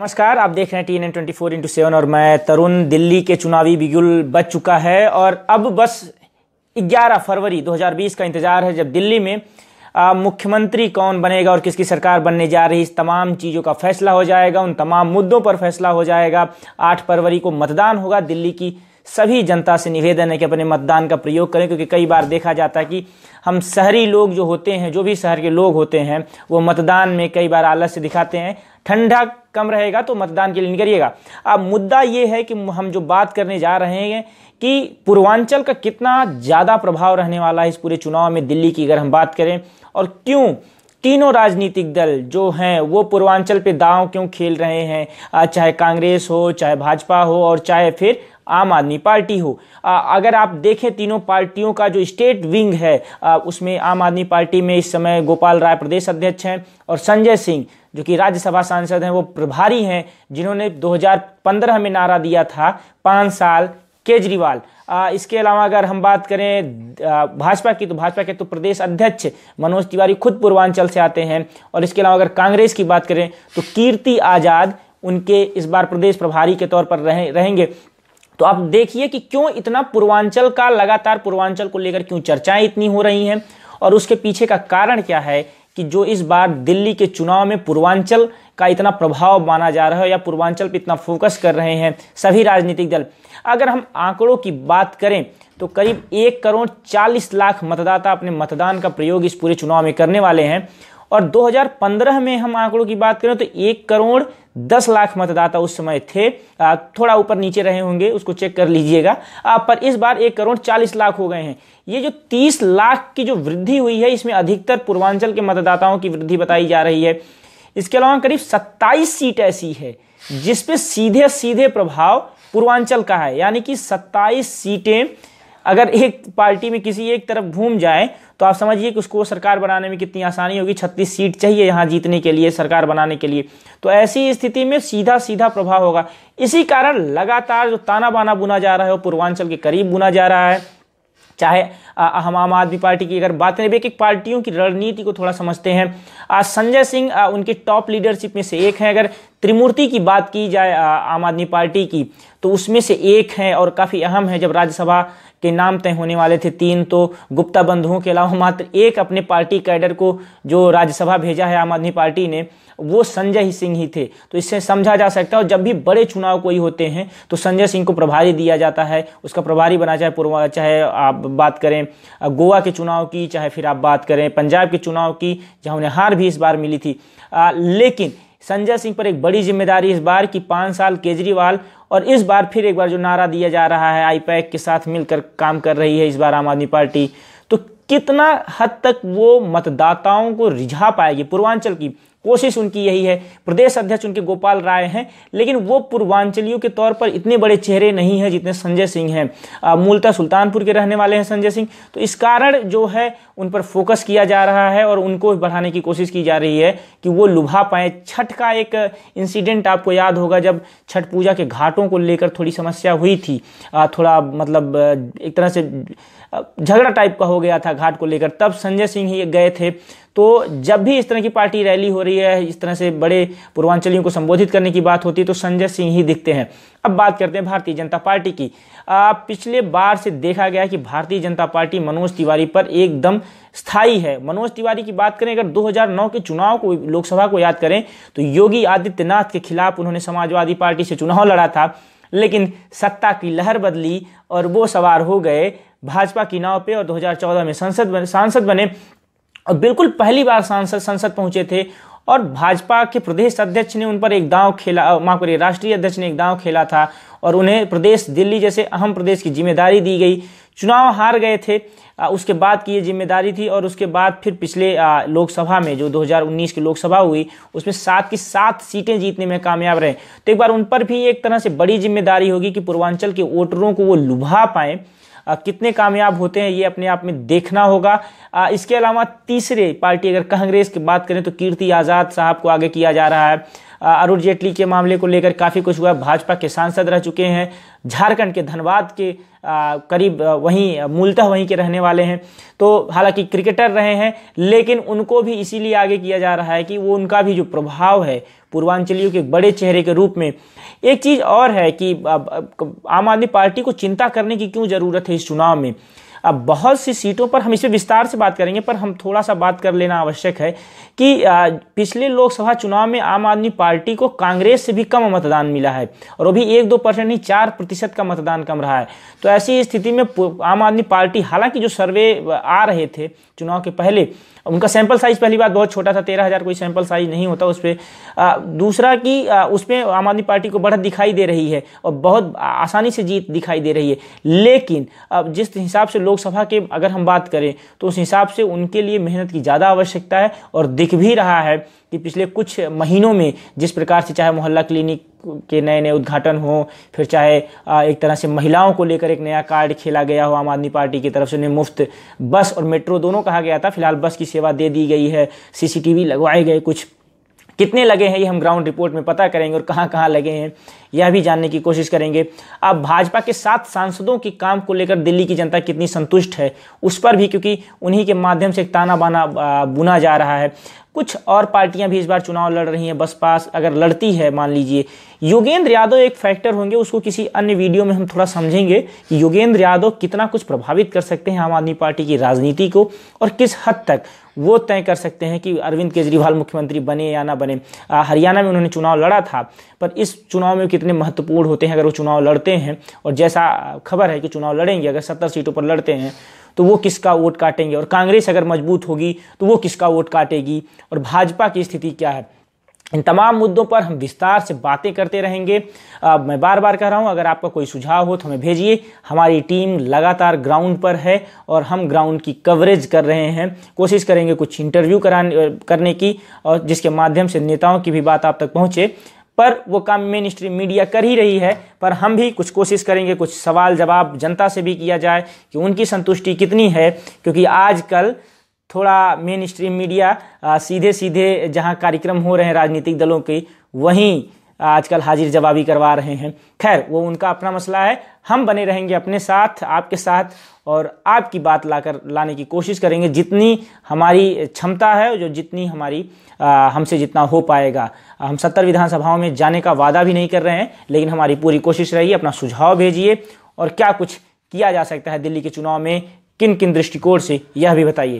नमस्कार आप देख रहे हैं T N twenty four into seven और मैं तरुण दिल्ली के चुनावी बिगुल बच चुका है और अब बस 11 फरवरी 2020 का इंतजार है जब दिल्ली में मुख्यमंत्री कौन बनेगा और किसकी सरकार बनने जा रही इस तमाम चीज़ों का फैसला हो जाएगा उन तमाम मुद्दों पर फैसला हो जाएगा आठ फरवरी को मतदान होगा दिल्ली की सभी जनता से निवेदन है कि अपने मतदान का प्रयोग करें क्योंकि कई बार देखा जाता है कि हम शहरी लोग जो होते हैं जो भी शहर के लोग होते हैं वो मतदान में कई बार आलस्य दिखाते हैं ठंडा कम रहेगा तो मतदान के लिए निकलिएगा अब मुद्दा ये है कि हम जो बात करने जा रहे हैं कि पूर्वांचल का कितना ज़्यादा प्रभाव रहने वाला है इस पूरे चुनाव में दिल्ली की अगर हम बात करें और क्यों तीनों राजनीतिक दल जो हैं वो पूर्वांचल पे दांव क्यों खेल रहे हैं चाहे कांग्रेस हो चाहे भाजपा हो और चाहे फिर आम आदमी पार्टी हो अगर आप देखें तीनों पार्टियों का जो स्टेट विंग है उसमें आम आदमी पार्टी में इस समय गोपाल राय प्रदेश अध्यक्ष हैं और संजय सिंह जो कि राज्यसभा सांसद हैं वो प्रभारी हैं जिन्होंने 2015 में नारा दिया था पाँच साल केजरीवाल इसके अलावा अगर हम बात करें भाजपा की तो भाजपा के तो प्रदेश अध्यक्ष मनोज तिवारी खुद पूर्वांचल से आते हैं और इसके अलावा अगर कांग्रेस की बात करें तो कीर्ति आज़ाद उनके इस बार प्रदेश प्रभारी के तौर पर रहे रहेंगे तो आप देखिए कि क्यों इतना पूर्वांचल का लगातार पूर्वांचल को लेकर क्यों चर्चाएं इतनी हो रही हैं और उसके पीछे का कारण क्या है कि जो इस बार दिल्ली के चुनाव में पूर्वांचल का इतना प्रभाव माना जा रहा है या पूर्वांचल पर इतना फोकस कर रहे हैं सभी राजनीतिक दल अगर हम आंकड़ों की बात करें तो करीब एक करोड़ चालीस लाख मतदाता अपने मतदान का प्रयोग इस पूरे चुनाव में करने वाले हैं और 2015 में हम आंकड़ों की बात करें तो एक करोड़ दस लाख मतदाता उस समय थे थोड़ा ऊपर नीचे रहे होंगे उसको चेक कर लीजिएगा पर इस बार एक करोड़ चालीस लाख हो गए हैं ये जो तीस लाख की जो वृद्धि हुई है इसमें अधिकतर पूर्वांचल के मतदाताओं की वृद्धि बताई जा रही है इसके अलावा करीब सत्ताईस सीट ऐसी है जिसपे सीधे सीधे प्रभाव पूर्वांचल का है यानी कि सत्ताईस सीटें अगर एक पार्टी में किसी एक तरफ घूम जाए तो आप समझिए कि उसको सरकार बनाने में कितनी आसानी होगी छत्तीस सीट चाहिए यहाँ जीतने के लिए सरकार बनाने के लिए तो ऐसी स्थिति में सीधा सीधा प्रभाव होगा इसी कारण लगातार जो ताना बाना बुना जा रहा है वो पूर्वांचल के करीब बुना जा रहा है चाहे हम आम आदमी पार्टी की अगर बात करें एक एक पार्टियों की रणनीति को थोड़ा समझते हैं आज संजय सिंह उनके टॉप लीडरशिप में से एक हैं अगर त्रिमूर्ति की बात की जाए आम आदमी पार्टी की तो उसमें से एक हैं और काफ़ी अहम है जब राज्यसभा के नाम तय होने वाले थे तीन तो गुप्ता बंधुओं के अलावा मात्र एक अपने पार्टी कैडर को जो राज्यसभा भेजा है आम आदमी पार्टी ने वो संजय सिंह ही थे तो इससे समझा जा सकता है और जब भी बड़े चुनाव कोई होते हैं तो संजय सिंह को प्रभारी दिया जाता है उसका प्रभारी बना चाहे पूर्व चाहे आप बात करें गोवा के चुनाव की चाहे फिर आप बात करें पंजाब के चुनाव की जहाँ उन्हें हार भी इस बार मिली थी आ, लेकिन संजय सिंह पर एक बड़ी जिम्मेदारी इस बार कि पाँच साल केजरीवाल और इस बार फिर एक बार जो नारा दिया जा रहा है आई के साथ मिलकर काम कर रही है इस बार आम आदमी पार्टी तो कितना हद तक वो मतदाताओं को रिझा पाएगी पूर्वांचल की कोशिश उनकी यही है प्रदेश अध्यक्ष उनके गोपाल राय हैं लेकिन वो पूर्वांचलियों के तौर पर इतने बड़े चेहरे नहीं हैं जितने संजय सिंह हैं मूलतः सुल्तानपुर के रहने वाले हैं संजय सिंह तो इस कारण जो है उन पर फोकस किया जा रहा है और उनको बढ़ाने की कोशिश की जा रही है कि वो लुभा पाए छठ का एक इंसिडेंट आपको याद होगा जब छठ पूजा के घाटों को लेकर थोड़ी समस्या हुई थी थोड़ा मतलब एक तरह से झगड़ा टाइप का हो गया था घाट को लेकर तब संजय सिंह ही गए थे तो जब भी इस तरह की पार्टी रैली हो रही है इस तरह से बड़े पूर्वांचलियों को संबोधित करने की बात होती है तो संजय सिंह ही दिखते हैं अब बात करते हैं भारतीय जनता पार्टी की आ, पिछले बार से देखा गया कि भारतीय जनता पार्टी मनोज तिवारी पर एकदम स्थायी है मनोज तिवारी की बात करें अगर 2009 के चुनाव को लोकसभा को याद करें तो योगी आदित्यनाथ के खिलाफ उन्होंने समाजवादी पार्टी से चुनाव लड़ा था लेकिन सत्ता की लहर बदली और वो सवार हो गए भाजपा की नाव पे और 2014 में संसद बने सांसद बने और बिल्कुल पहली बार सांसद संसद पहुंचे थे और भाजपा के प्रदेश अध्यक्ष ने उन पर एक दांव खेला माफ करिए राष्ट्रीय अध्यक्ष ने एक दांव खेला था और उन्हें प्रदेश दिल्ली जैसे अहम प्रदेश की जिम्मेदारी दी गई चुनाव हार गए थे उसके बाद की ये जिम्मेदारी थी और उसके बाद फिर पिछले लोकसभा में जो 2019 की लोकसभा हुई उसमें सात की सात सीटें जीतने में कामयाब रहे तो एक बार उन पर भी एक तरह से बड़ी जिम्मेदारी होगी कि पूर्वांचल के वोटरों को वो लुभा पाएँ कितने कामयाब होते हैं ये अपने आप में देखना होगा इसके अलावा तीसरे पार्टी अगर कांग्रेस की बात करें तो कीर्ति आज़ाद साहब को आगे किया जा रहा है अरुण जेटली के मामले को लेकर काफ़ी कुछ हुआ भाजपा के सांसद रह चुके हैं झारखंड के धनबाद के आ, करीब वहीं मूलतः वहीं के रहने वाले हैं तो हालांकि क्रिकेटर रहे हैं लेकिन उनको भी इसीलिए आगे किया जा रहा है कि वो उनका भी जो प्रभाव है पूर्वांचलियों के बड़े चेहरे के रूप में एक चीज़ और है कि आम आदमी पार्टी को चिंता करने की क्यों ज़रूरत है इस चुनाव में अब बहुत सी सीटों पर हम इसे विस्तार से बात करेंगे पर हम थोड़ा सा बात कर लेना आवश्यक है कि पिछले लोकसभा चुनाव में आम आदमी पार्टी को कांग्रेस से भी कम मतदान मिला है और वो भी एक दो परसेंट नहीं चार प्रतिशत का मतदान कम रहा है तो ऐसी स्थिति में आम आदमी पार्टी हालांकि जो सर्वे आ रहे थे चुनाव के पहले उनका सैंपल साइज पहली बार बहुत छोटा था तेरह हज़ार कोई सैंपल साइज नहीं होता उस पर दूसरा कि उसमें आम आदमी पार्टी को बढ़त दिखाई दे रही है और बहुत आसानी से जीत दिखाई दे रही है लेकिन अब जिस हिसाब से लोग लोकसभा के अगर हम बात करें तो उस हिसाब से उनके लिए मेहनत की ज़्यादा आवश्यकता है और दिख भी रहा है कि पिछले कुछ महीनों में जिस प्रकार से चाहे मोहल्ला क्लिनिक के नए नए उद्घाटन हो फिर चाहे एक तरह से महिलाओं को लेकर एक नया कार्ड खेला गया हो आम आदमी पार्टी की तरफ से उन्हें मुफ्त बस और मेट्रो दोनों कहा गया था फिलहाल बस की सेवा दे दी गई है सीसीटीवी लगवाए गए कुछ कितने लगे हैं ये हम ग्राउंड रिपोर्ट में पता करेंगे और कहाँ कहाँ लगे हैं यह भी जानने की कोशिश करेंगे अब भाजपा के सात सांसदों के काम को लेकर दिल्ली की जनता कितनी संतुष्ट है उस पर भी क्योंकि उन्हीं के माध्यम से एक ताना बाना बुना जा रहा है कुछ और पार्टियां भी इस बार चुनाव लड़ रही हैं बस पास अगर लड़ती है मान लीजिए योगेंद्र यादव एक फैक्टर होंगे उसको किसी अन्य वीडियो में हम थोड़ा समझेंगे कि योगेंद्र यादव कितना कुछ प्रभावित कर सकते हैं आम आदमी पार्टी की राजनीति को और किस हद तक वो तय कर सकते हैं कि अरविंद केजरीवाल मुख्यमंत्री बने या ना बने हरियाणा में उन्होंने चुनाव लड़ा था पर इस चुनाव में कितने महत्वपूर्ण होते हैं अगर वो चुनाव लड़ते हैं और जैसा खबर है कि चुनाव लड़ेंगे अगर सत्तर सीटों पर लड़ते हैं तो वो किसका वोट काटेंगे और कांग्रेस अगर मजबूत होगी तो वो किसका वोट काटेगी और भाजपा की स्थिति क्या है इन तमाम मुद्दों पर हम विस्तार से बातें करते रहेंगे आ, मैं बार बार कह रहा हूं अगर आपका कोई सुझाव हो तो हमें भेजिए हमारी टीम लगातार ग्राउंड पर है और हम ग्राउंड की कवरेज कर रहे हैं कोशिश करेंगे कुछ इंटरव्यू कराने करने की और जिसके माध्यम से नेताओं की भी बात आप तक पहुंचे पर वो काम मेन स्ट्रीम मीडिया कर ही रही है पर हम भी कुछ कोशिश करेंगे कुछ सवाल जवाब जनता से भी किया जाए कि उनकी संतुष्टि कितनी है क्योंकि आजकल थोड़ा मेन स्ट्रीम मीडिया आ, सीधे सीधे जहां कार्यक्रम हो रहे हैं राजनीतिक दलों के वहीं आजकल हाजिर जवाबी करवा रहे हैं खैर वो उनका अपना मसला है हम बने रहेंगे अपने साथ आपके साथ और आपकी बात लाकर लाने की कोशिश करेंगे जितनी हमारी क्षमता है जो जितनी हमारी हमसे जितना हो पाएगा हम सत्तर विधानसभाओं में जाने का वादा भी नहीं कर रहे हैं लेकिन हमारी पूरी कोशिश रहेगी अपना सुझाव भेजिए और क्या कुछ किया जा सकता है दिल्ली के चुनाव में किन किन दृष्टिकोण से यह भी बताइए